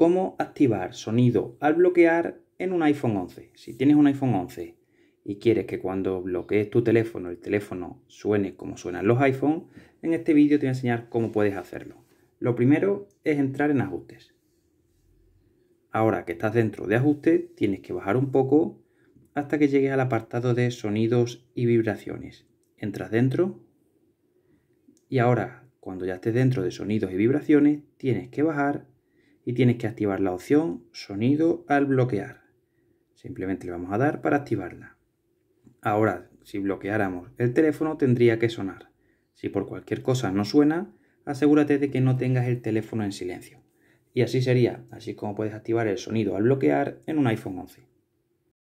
cómo activar sonido al bloquear en un iPhone 11. Si tienes un iPhone 11 y quieres que cuando bloquees tu teléfono el teléfono suene como suenan los iPhone, en este vídeo te voy a enseñar cómo puedes hacerlo. Lo primero es entrar en ajustes. Ahora que estás dentro de ajustes, tienes que bajar un poco hasta que llegues al apartado de sonidos y vibraciones. Entras dentro y ahora, cuando ya estés dentro de sonidos y vibraciones, tienes que bajar y tienes que activar la opción sonido al bloquear. Simplemente le vamos a dar para activarla. Ahora, si bloqueáramos el teléfono, tendría que sonar. Si por cualquier cosa no suena, asegúrate de que no tengas el teléfono en silencio. Y así sería, así como puedes activar el sonido al bloquear en un iPhone 11.